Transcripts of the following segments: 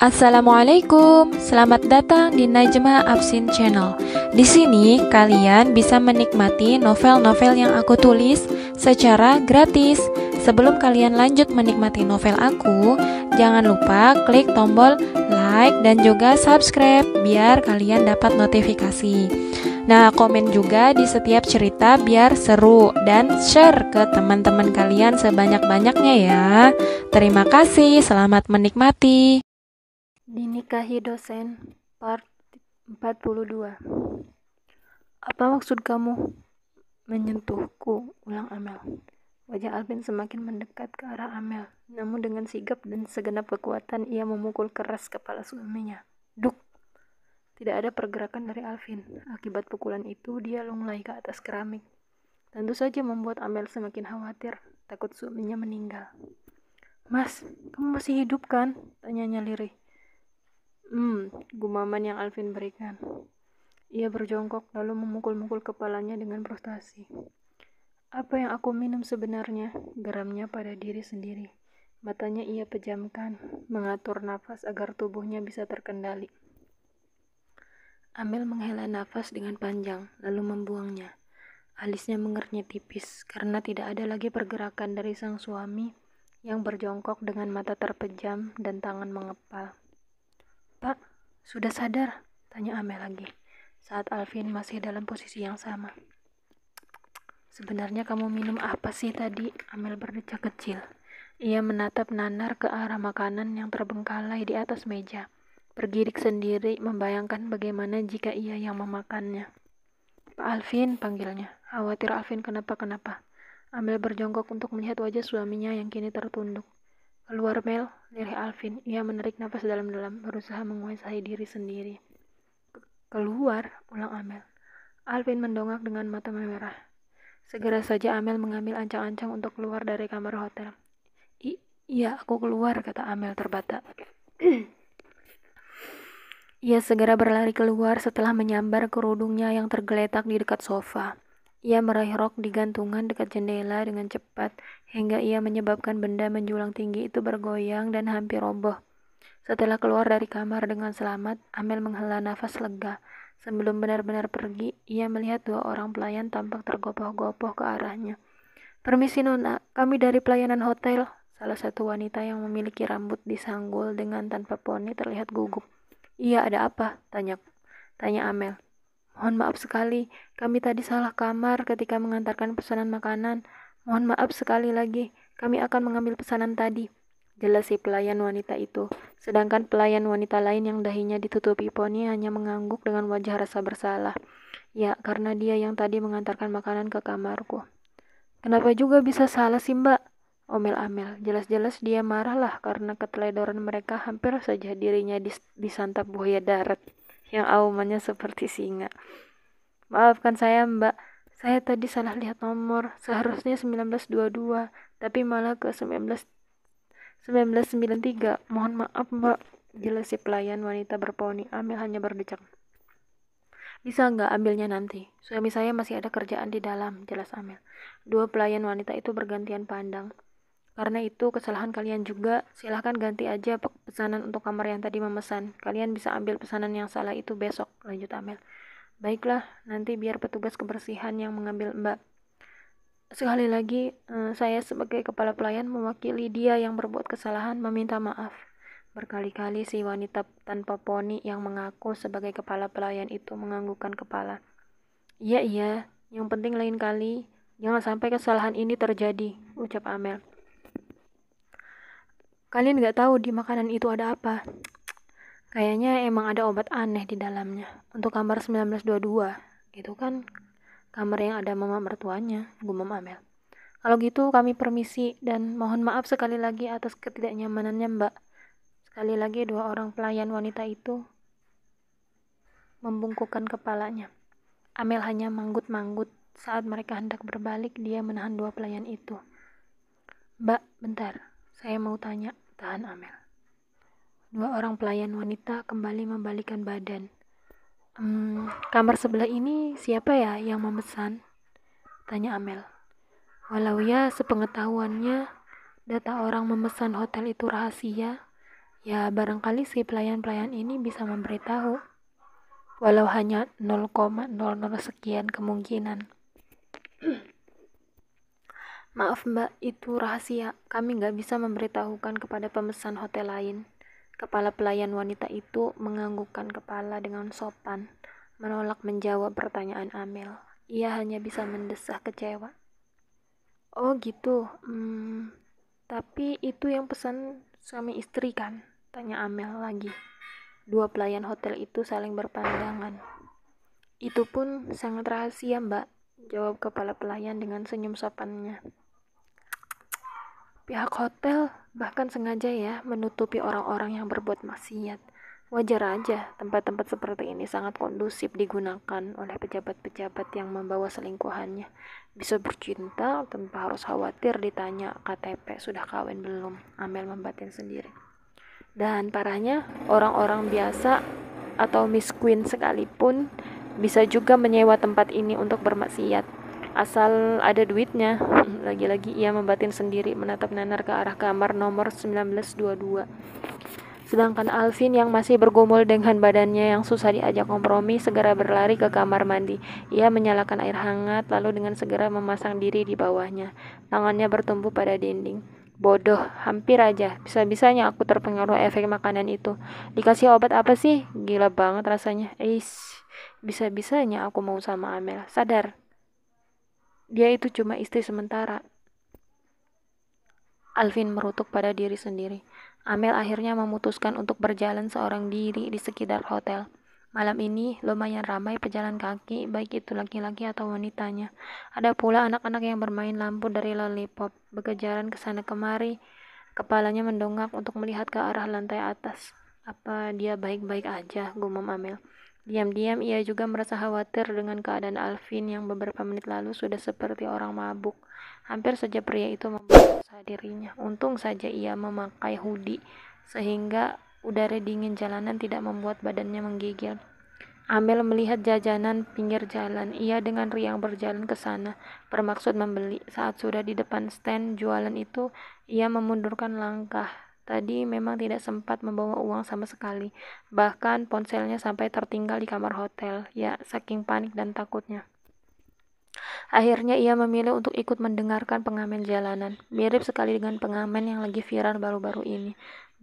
Assalamualaikum, selamat datang di Najma Absin Channel. Di sini kalian bisa menikmati novel-novel yang aku tulis secara gratis. Sebelum kalian lanjut menikmati novel aku, jangan lupa klik tombol like dan juga subscribe biar kalian dapat notifikasi. Nah, komen juga di setiap cerita biar seru dan share ke teman-teman kalian sebanyak-banyaknya ya. Terima kasih, selamat menikmati. Dinikahi dosen part 42 Apa maksud kamu menyentuhku? Ulang Amel. Wajah Alvin semakin mendekat ke arah Amel. Namun dengan sigap dan segenap kekuatan ia memukul keras kepala suaminya. Duk! Tidak ada pergerakan dari Alvin. Akibat pukulan itu dia lunglai ke atas keramik. Tentu saja membuat Amel semakin khawatir. Takut suaminya meninggal. Mas, kamu masih hidup kan? Tanyanya lirih. Hmm, gumaman yang Alvin berikan. Ia berjongkok lalu memukul-mukul kepalanya dengan frustasi. Apa yang aku minum sebenarnya? Geramnya pada diri sendiri. Matanya ia pejamkan, mengatur nafas agar tubuhnya bisa terkendali. Amel menghela nafas dengan panjang, lalu membuangnya. Alisnya mengernyit tipis karena tidak ada lagi pergerakan dari sang suami yang berjongkok dengan mata terpejam dan tangan mengepal. Pak, sudah sadar? Tanya Amel lagi saat Alvin masih dalam posisi yang sama. Sebenarnya kamu minum apa sih tadi? Amel berdecak kecil. Ia menatap nanar ke arah makanan yang terbengkalai di atas meja. Bergirik sendiri membayangkan bagaimana jika ia yang memakannya. Pak Alvin panggilnya. Khawatir Alvin kenapa-kenapa. Amel berjongkok untuk melihat wajah suaminya yang kini tertunduk. Keluar Mel, lirih Alvin. Ia menarik nafas dalam-dalam, berusaha menguasai diri sendiri. Keluar, ulang Amel. Alvin mendongak dengan mata merah. Segera saja Amel mengambil ancang-ancang untuk keluar dari kamar hotel. iya, aku keluar, kata Amel terbata. Ia segera berlari keluar setelah menyambar kerudungnya yang tergeletak di dekat sofa. Ia meraih rok di gantungan dekat jendela dengan cepat, hingga ia menyebabkan benda menjulang tinggi itu bergoyang dan hampir roboh. Setelah keluar dari kamar dengan selamat, Amel menghela nafas lega. Sebelum benar-benar pergi, ia melihat dua orang pelayan tampak tergopoh-gopoh ke arahnya. Permisi Nona, kami dari pelayanan hotel. Salah satu wanita yang memiliki rambut disanggul dengan tanpa poni terlihat gugup. Iya, ada apa? Tanya, tanya Amel. Mohon maaf sekali, kami tadi salah kamar ketika mengantarkan pesanan makanan. Mohon maaf sekali lagi, kami akan mengambil pesanan tadi. Jelas si pelayan wanita itu. Sedangkan pelayan wanita lain yang dahinya ditutupi poni hanya mengangguk dengan wajah rasa bersalah. Ya, karena dia yang tadi mengantarkan makanan ke kamarku. Kenapa juga bisa salah sih mbak? Omel Amel, jelas-jelas dia marahlah karena keteledoran mereka hampir saja dirinya dis disantap buaya darat yang aumannya seperti singa. Maafkan saya, Mbak. Saya tadi salah lihat nomor. Seharusnya 1922, tapi malah ke 19 1993. Mohon maaf, Mbak. Jelas si pelayan wanita berponi Amil hanya berdecak. Bisa nggak ambilnya nanti? Suami saya masih ada kerjaan di dalam, jelas Amel. Dua pelayan wanita itu bergantian pandang. Karena itu, kesalahan kalian juga. Silahkan ganti aja pesanan untuk kamar yang tadi memesan. Kalian bisa ambil pesanan yang salah itu besok, lanjut Amel. Baiklah, nanti biar petugas kebersihan yang mengambil Mbak. Sekali lagi, eh, saya sebagai kepala pelayan mewakili dia yang berbuat kesalahan meminta maaf. Berkali-kali si wanita tanpa poni yang mengaku sebagai kepala pelayan itu menganggukkan kepala. Iya, iya, yang penting lain kali jangan sampai kesalahan ini terjadi, ucap Amel. Kalian nggak tahu di makanan itu ada apa. Kayaknya emang ada obat aneh di dalamnya. Untuk kamar 1922, gitu kan kamar yang ada mama mertuanya, gumam Amel. Kalau gitu kami permisi dan mohon maaf sekali lagi atas ketidaknyamanannya mbak. Sekali lagi dua orang pelayan wanita itu membungkukkan kepalanya. Amel hanya manggut-manggut saat mereka hendak berbalik, dia menahan dua pelayan itu. Mbak, bentar, saya mau tanya, tahan Amel. Dua orang pelayan wanita kembali membalikan badan. Hmm, kamar sebelah ini siapa ya yang memesan? Tanya Amel. Walau ya sepengetahuannya, data orang memesan hotel itu rahasia, ya barangkali si pelayan-pelayan ini bisa memberitahu. Walau hanya 0,00 sekian kemungkinan. Maaf mbak, itu rahasia. Kami nggak bisa memberitahukan kepada pemesan hotel lain. Kepala pelayan wanita itu menganggukkan kepala dengan sopan, menolak menjawab pertanyaan Amel. Ia hanya bisa mendesah kecewa. Oh gitu, hmm, tapi itu yang pesan suami istri kan? Tanya Amel lagi. Dua pelayan hotel itu saling berpandangan. Itu pun sangat rahasia mbak, jawab kepala pelayan dengan senyum sopannya. Pihak hotel bahkan sengaja ya menutupi orang-orang yang berbuat maksiat. Wajar aja, tempat-tempat seperti ini sangat kondusif digunakan oleh pejabat-pejabat yang membawa selingkuhannya. Bisa bercinta tanpa harus khawatir ditanya KTP sudah kawin belum, Amel membatin sendiri. Dan parahnya, orang-orang biasa atau Miss Queen sekalipun bisa juga menyewa tempat ini untuk bermaksiat asal ada duitnya. Lagi-lagi ia membatin sendiri menatap Nanar ke arah kamar nomor 1922. Sedangkan Alvin yang masih bergumul dengan badannya yang susah diajak kompromi segera berlari ke kamar mandi. Ia menyalakan air hangat lalu dengan segera memasang diri di bawahnya. Tangannya bertumpu pada dinding. Bodoh, hampir aja. Bisa-bisanya aku terpengaruh efek makanan itu. Dikasih obat apa sih? Gila banget rasanya. Eish, bisa-bisanya aku mau sama Amel. Sadar, dia itu cuma istri sementara. Alvin merutuk pada diri sendiri. Amel akhirnya memutuskan untuk berjalan seorang diri di sekitar hotel. Malam ini lumayan ramai pejalan kaki, baik itu laki-laki atau wanitanya. Ada pula anak-anak yang bermain lampu dari lollipop, berkejaran ke sana kemari. Kepalanya mendongak untuk melihat ke arah lantai atas. Apa dia baik-baik aja, gumam Amel. Diam-diam ia juga merasa khawatir dengan keadaan Alvin yang beberapa menit lalu sudah seperti orang mabuk. Hampir saja pria itu memaksa dirinya. Untung saja ia memakai hoodie sehingga udara dingin jalanan tidak membuat badannya menggigil. Amel melihat jajanan pinggir jalan. Ia dengan riang berjalan ke sana, bermaksud membeli. Saat sudah di depan stand jualan itu, ia memundurkan langkah Tadi memang tidak sempat membawa uang sama sekali. Bahkan ponselnya sampai tertinggal di kamar hotel. Ya, saking panik dan takutnya. Akhirnya ia memilih untuk ikut mendengarkan pengamen jalanan. Mirip sekali dengan pengamen yang lagi viral baru-baru ini.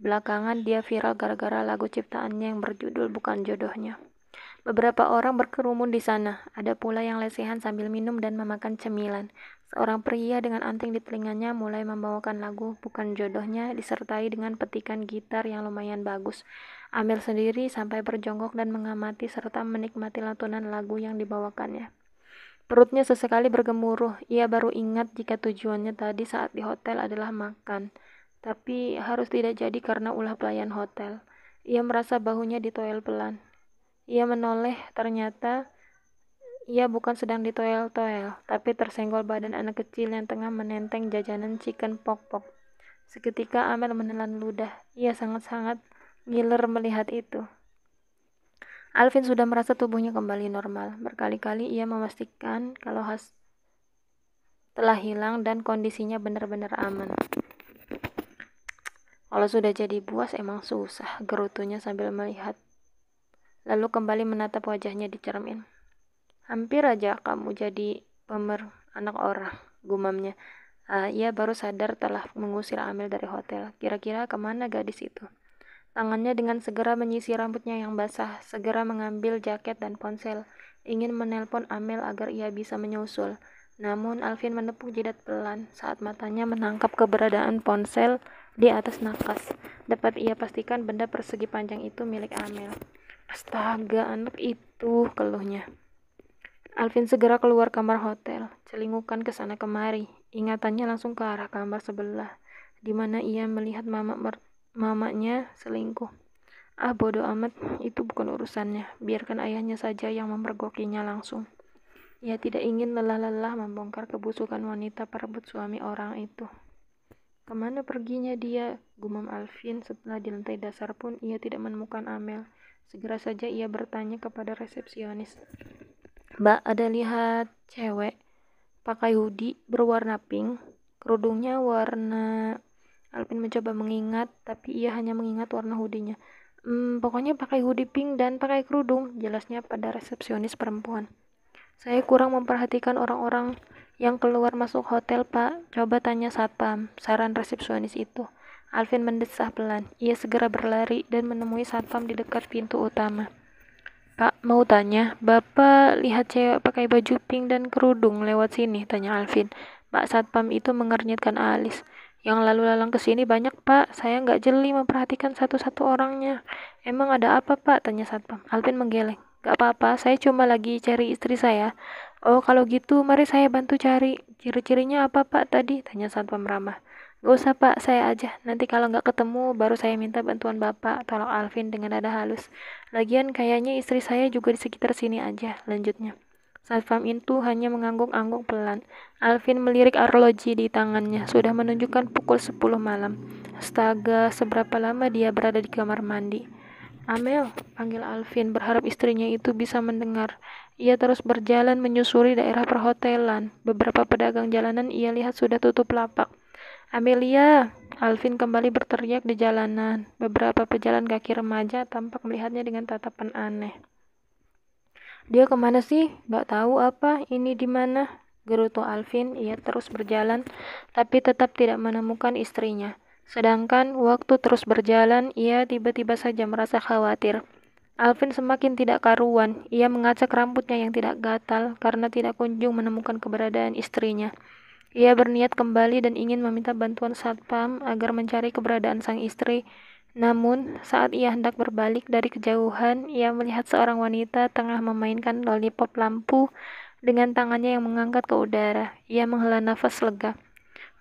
Belakangan dia viral gara-gara lagu ciptaannya yang berjudul Bukan Jodohnya. Beberapa orang berkerumun di sana. Ada pula yang lesehan sambil minum dan memakan cemilan. Seorang pria dengan anting di telinganya mulai membawakan lagu Bukan Jodohnya disertai dengan petikan gitar yang lumayan bagus. Amir sendiri sampai berjongkok dan mengamati serta menikmati lantunan lagu yang dibawakannya. Perutnya sesekali bergemuruh. Ia baru ingat jika tujuannya tadi saat di hotel adalah makan. Tapi harus tidak jadi karena ulah pelayan hotel. Ia merasa bahunya ditoel pelan. Ia menoleh, ternyata ia bukan sedang di toel tapi tersenggol badan anak kecil yang tengah menenteng jajanan chicken pok-pok. Seketika Amel menelan ludah. Ia sangat-sangat ngiler melihat itu. Alvin sudah merasa tubuhnya kembali normal. Berkali-kali ia memastikan kalau has telah hilang dan kondisinya benar-benar aman. Kalau sudah jadi buas emang susah, gerutunya sambil melihat. Lalu kembali menatap wajahnya di cermin. Hampir aja kamu jadi pemer anak orang, gumamnya. Uh, ah, ia baru sadar telah mengusir Amel dari hotel. Kira-kira kemana gadis itu? Tangannya dengan segera menyisir rambutnya yang basah, segera mengambil jaket dan ponsel. Ingin menelpon Amel agar ia bisa menyusul. Namun Alvin menepuk jidat pelan saat matanya menangkap keberadaan ponsel di atas nakas. Dapat ia pastikan benda persegi panjang itu milik Amel. Astaga, anak itu, keluhnya. Alvin segera keluar kamar hotel, celingukan ke sana kemari. Ingatannya langsung ke arah kamar sebelah, di mana ia melihat mama mer mamanya selingkuh. Ah bodoh amat, itu bukan urusannya. Biarkan ayahnya saja yang memergokinya langsung. Ia tidak ingin lelah-lelah membongkar kebusukan wanita perebut suami orang itu. Kemana perginya dia? Gumam Alvin setelah di lantai dasar pun ia tidak menemukan Amel. Segera saja ia bertanya kepada resepsionis. Mbak, ada lihat cewek pakai hoodie berwarna pink, kerudungnya warna Alvin mencoba mengingat, tapi ia hanya mengingat warna hoodie-nya. Hmm, pokoknya pakai hoodie pink dan pakai kerudung, jelasnya pada resepsionis perempuan. Saya kurang memperhatikan orang-orang yang keluar masuk hotel, Pak. Coba tanya satpam, saran resepsionis itu. Alvin mendesah pelan. Ia segera berlari dan menemui satpam di dekat pintu utama pak mau tanya, Bapak lihat cewek pakai baju pink dan kerudung lewat sini, tanya Alvin. Pak Satpam itu mengernyitkan alis. Yang lalu lalang ke sini banyak, Pak. Saya nggak jeli memperhatikan satu-satu orangnya. Emang ada apa, Pak? Tanya Satpam. Alvin menggeleng. Gak apa-apa, saya cuma lagi cari istri saya. Oh, kalau gitu mari saya bantu cari. Ciri-cirinya apa, Pak, tadi? Tanya satpam ramah. Gak usah, Pak, saya aja. Nanti kalau nggak ketemu, baru saya minta bantuan Bapak. Tolong Alvin dengan nada halus. Lagian kayaknya istri saya juga di sekitar sini aja, lanjutnya. Satpam itu hanya mengangguk-angguk pelan. Alvin melirik arloji di tangannya, sudah menunjukkan pukul 10 malam. Astaga, seberapa lama dia berada di kamar mandi. Amel, panggil Alvin, berharap istrinya itu bisa mendengar. Ia terus berjalan menyusuri daerah perhotelan. Beberapa pedagang jalanan ia lihat sudah tutup lapak. Amelia, Alvin kembali berteriak di jalanan. Beberapa pejalan kaki remaja tampak melihatnya dengan tatapan aneh. Dia kemana sih? Gak tahu apa, ini di mana? Gerutu Alvin, ia terus berjalan, tapi tetap tidak menemukan istrinya. Sedangkan waktu terus berjalan, ia tiba-tiba saja merasa khawatir. Alvin semakin tidak karuan. Ia mengacak rambutnya yang tidak gatal karena tidak kunjung menemukan keberadaan istrinya. Ia berniat kembali dan ingin meminta bantuan satpam agar mencari keberadaan sang istri. Namun, saat ia hendak berbalik dari kejauhan, ia melihat seorang wanita tengah memainkan lollipop lampu dengan tangannya yang mengangkat ke udara. Ia menghela nafas lega.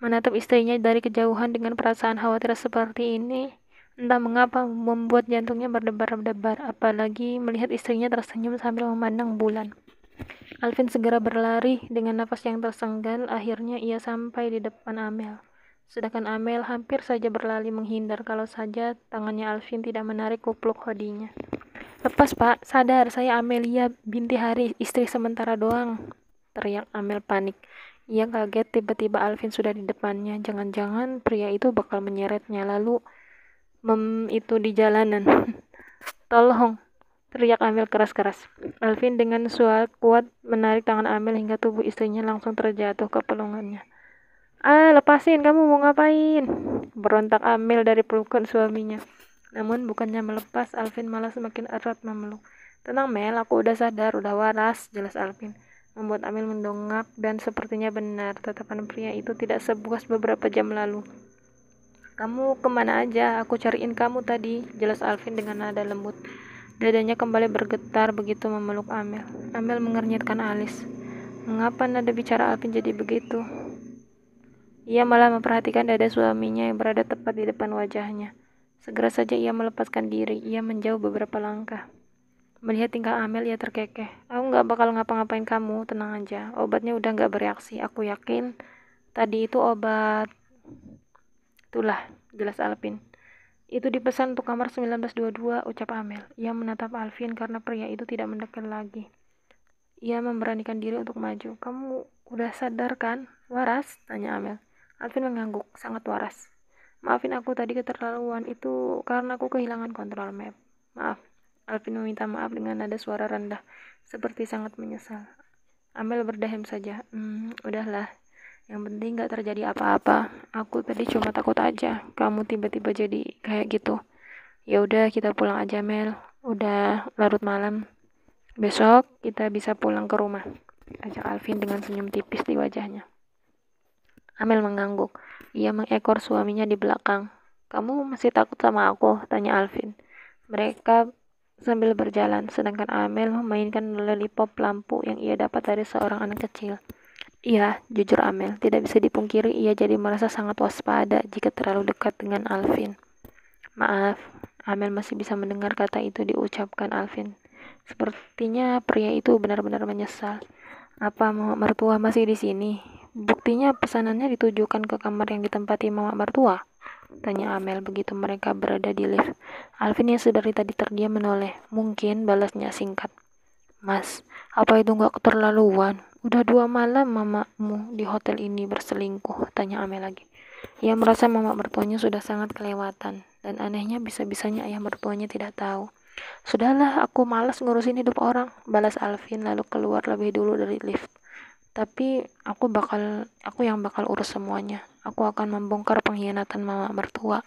Menatap istrinya dari kejauhan dengan perasaan khawatir seperti ini, Entah mengapa membuat jantungnya berdebar-debar, apalagi melihat istrinya tersenyum sambil memandang bulan. Alvin segera berlari dengan nafas yang tersenggal, akhirnya ia sampai di depan Amel. Sedangkan Amel hampir saja berlari menghindar kalau saja tangannya Alvin tidak menarik kupluk hodinya. Lepas pak, sadar saya Amelia binti Hari, istri sementara doang. Teriak Amel panik. Ia kaget tiba-tiba Alvin sudah di depannya. Jangan-jangan pria itu bakal menyeretnya lalu mem itu di jalanan. Tolong, teriak Amil keras-keras. Alvin dengan suara kuat menarik tangan Amil hingga tubuh istrinya langsung terjatuh ke pelungannya. Ah, lepasin, kamu mau ngapain? Berontak Amil dari pelukan suaminya. Namun bukannya melepas, Alvin malah semakin erat memeluk. Tenang Mel, aku udah sadar, udah waras, jelas Alvin membuat Amil mendongak dan sepertinya benar tatapan pria itu tidak sebuas beberapa jam lalu. Kamu kemana aja? Aku cariin kamu tadi, jelas Alvin dengan nada lembut. Dadanya kembali bergetar begitu memeluk Amel. Amel mengernyitkan alis. Mengapa nada bicara Alvin jadi begitu? Ia malah memperhatikan dada suaminya yang berada tepat di depan wajahnya. Segera saja ia melepaskan diri. Ia menjauh beberapa langkah. Melihat tingkah Amel, ia terkekeh. Aku nggak bakal ngapa-ngapain kamu, tenang aja. Obatnya udah nggak bereaksi. Aku yakin tadi itu obat Itulah, jelas Alvin. Itu dipesan untuk kamar 1922, ucap Amel. Ia menatap Alvin karena pria itu tidak mendekat lagi. Ia memberanikan diri untuk maju. Kamu udah sadar kan? Waras? Tanya Amel. Alvin mengangguk, sangat waras. Maafin aku tadi keterlaluan, itu karena aku kehilangan kontrol map. Maaf. Alvin meminta maaf dengan nada suara rendah, seperti sangat menyesal. Amel berdahem saja. Hmm, udahlah, yang penting gak terjadi apa-apa. Aku tadi cuma takut aja kamu tiba-tiba jadi kayak gitu. Ya udah kita pulang aja Mel. Udah larut malam. Besok kita bisa pulang ke rumah. Ajak Alvin dengan senyum tipis di wajahnya. Amel mengangguk. Ia mengekor suaminya di belakang. Kamu masih takut sama aku? Tanya Alvin. Mereka sambil berjalan, sedangkan Amel memainkan lollipop lampu yang ia dapat dari seorang anak kecil. Iya, jujur Amel, tidak bisa dipungkiri ia jadi merasa sangat waspada jika terlalu dekat dengan Alvin. Maaf, Amel masih bisa mendengar kata itu diucapkan Alvin. Sepertinya pria itu benar-benar menyesal. Apa mama mertua masih di sini? Buktinya pesanannya ditujukan ke kamar yang ditempati mama mertua. Tanya Amel begitu mereka berada di lift. Alvin yang sedari tadi terdiam menoleh. Mungkin balasnya singkat. Mas, apa itu nggak keterlaluan? Udah dua malam mamamu di hotel ini berselingkuh, tanya Amel lagi. Ia merasa mama mertuanya sudah sangat kelewatan, dan anehnya bisa-bisanya ayah mertuanya tidak tahu. Sudahlah, aku malas ngurusin hidup orang, balas Alvin lalu keluar lebih dulu dari lift. Tapi aku bakal aku yang bakal urus semuanya. Aku akan membongkar pengkhianatan mama mertua.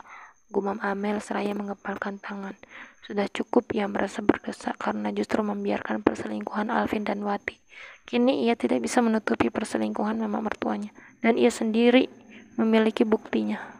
Gumam Amel seraya mengepalkan tangan. Sudah cukup ia merasa berdosa karena justru membiarkan perselingkuhan Alvin dan Wati. Kini ia tidak bisa menutupi perselingkuhan mama mertuanya, dan ia sendiri memiliki buktinya.